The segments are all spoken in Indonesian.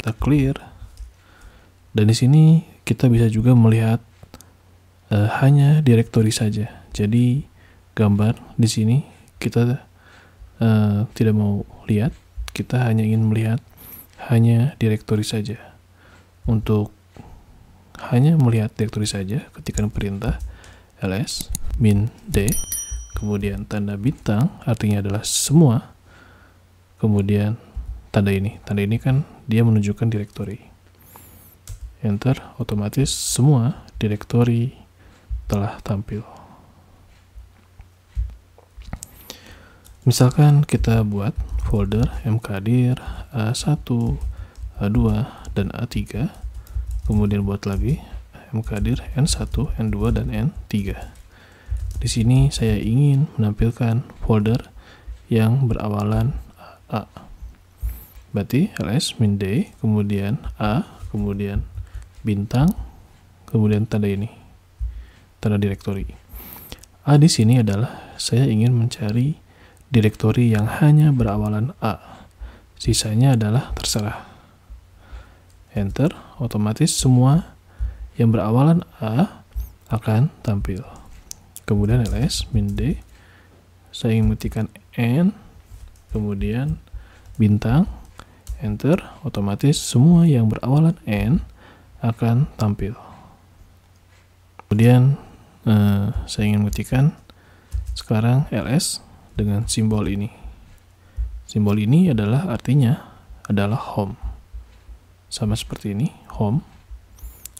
kita clear. Dan di sini kita bisa juga melihat uh, hanya directory saja. Jadi gambar di sini kita uh, tidak mau lihat, kita hanya ingin melihat hanya directory saja. Untuk hanya melihat directory saja, ketikan perintah ls min d, kemudian tanda bintang artinya adalah semua, kemudian tanda ini tanda ini kan dia menunjukkan directory. enter otomatis semua directory telah tampil misalkan kita buat folder mkdir A1 A2 dan A3 kemudian buat lagi mkdir N1 N2 dan N3 di sini saya ingin menampilkan folder yang berawalan A berarti ls min d kemudian a kemudian bintang kemudian tanda ini tanda direktori a di sini adalah saya ingin mencari direktori yang hanya berawalan a sisanya adalah terserah enter otomatis semua yang berawalan a akan tampil kemudian ls min d saya ingin mengetikkan n kemudian bintang enter, otomatis semua yang berawalan n akan tampil. Kemudian eh, saya ingin buktikan sekarang ls dengan simbol ini. Simbol ini adalah artinya adalah home. Sama seperti ini, home.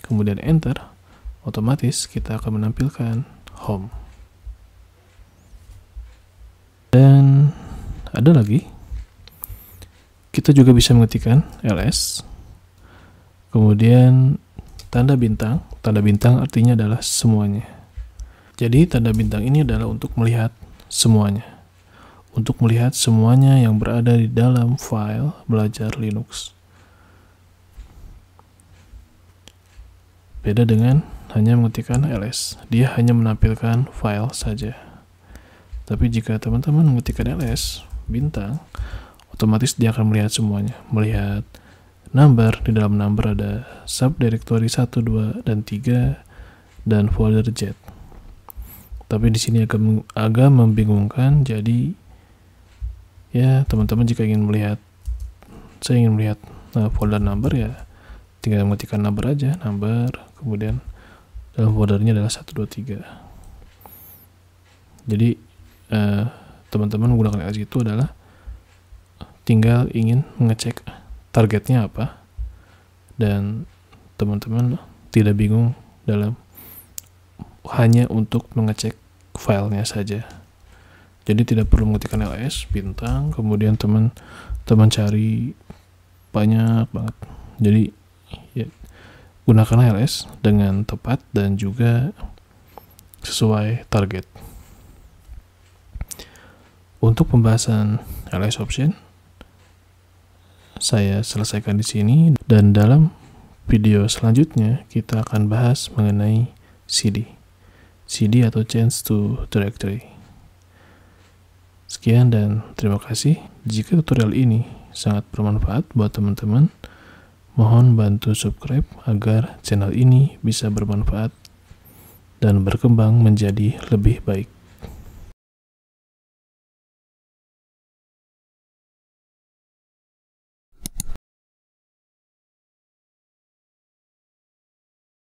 Kemudian enter, otomatis kita akan menampilkan home. Dan ada lagi kita juga bisa mengetikkan ls. Kemudian tanda bintang. Tanda bintang artinya adalah semuanya. Jadi tanda bintang ini adalah untuk melihat semuanya. Untuk melihat semuanya yang berada di dalam file belajar Linux. Beda dengan hanya mengetikkan ls, dia hanya menampilkan file saja. Tapi jika teman-teman mengetikkan ls bintang, otomatis dia akan melihat semuanya. Melihat number, di dalam number ada subdirectory 1, 2, dan 3, dan folder jet. Tapi di sini agak, agak membingungkan, jadi ya teman-teman jika ingin melihat, saya ingin melihat nah, folder number ya, tinggal mengetikkan number aja, number, kemudian dalam foldernya adalah 1, 2, 3. Jadi, eh, teman-teman eh, menggunakan -teman itu adalah tinggal ingin mengecek targetnya apa dan teman-teman tidak bingung dalam hanya untuk mengecek filenya saja jadi tidak perlu mengetikkan ls bintang kemudian teman teman cari banyak banget jadi ya, gunakan ls dengan tepat dan juga sesuai target untuk pembahasan ls option saya selesaikan di sini dan dalam video selanjutnya kita akan bahas mengenai CD. CD atau change to directory. Sekian dan terima kasih. Jika tutorial ini sangat bermanfaat buat teman-teman, mohon bantu subscribe agar channel ini bisa bermanfaat dan berkembang menjadi lebih baik.